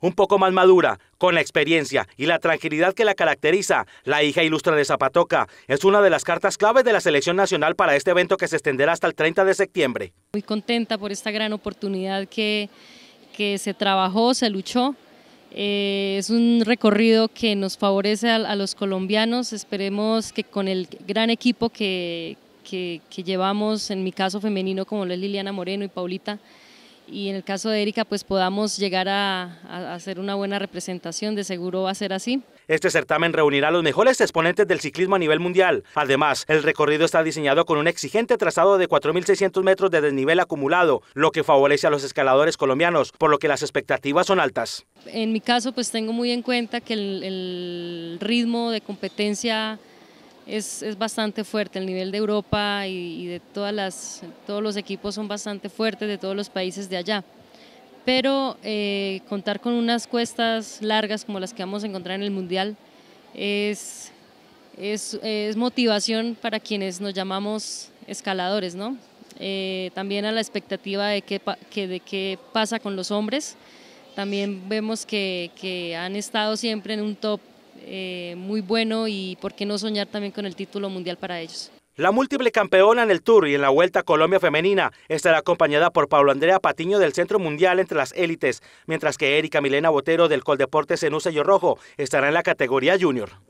un poco más madura, con la experiencia y la tranquilidad que la caracteriza, la hija ilustre de Zapatoca es una de las cartas claves de la selección nacional para este evento que se extenderá hasta el 30 de septiembre. Muy contenta por esta gran oportunidad que, que se trabajó, se luchó. Eh, es un recorrido que nos favorece a, los colombianos, esperemos que con el gran equipo que, que llevamos, en mi caso femenino como lo es Liliana Moreno y Paulita, y en el caso de Erika pues podamos llegar a, hacer una buena representación, de seguro va a ser así. Este certamen reunirá a los mejores exponentes del ciclismo a nivel mundial. Además, el recorrido está diseñado con un exigente trazado de 4.600 metros de desnivel acumulado, lo que favorece a los escaladores colombianos, por lo que las expectativas son altas. En mi caso, pues tengo muy en cuenta que el ritmo de competencia es, es, bastante fuerte. El nivel de Europa y, de todas las, todos los equipos son bastante fuertes de todos los países de allá. Pero eh, contar con unas cuestas largas como las que vamos a encontrar en el Mundial es, es, motivación para quienes nos llamamos escaladores, ¿no? Eh, también a la expectativa de qué, que, de qué pasa con los hombres. También vemos que, que han estado siempre en un top eh, muy bueno y por qué no soñar también con el título mundial para ellos. La múltiple campeona en el Tour y en la Vuelta Colombia Femenina estará acompañada por Pablo Andrea Patiño del Centro Mundial entre las élites, mientras que Erika Milena Botero del en un sello Rojo estará en la categoría Junior.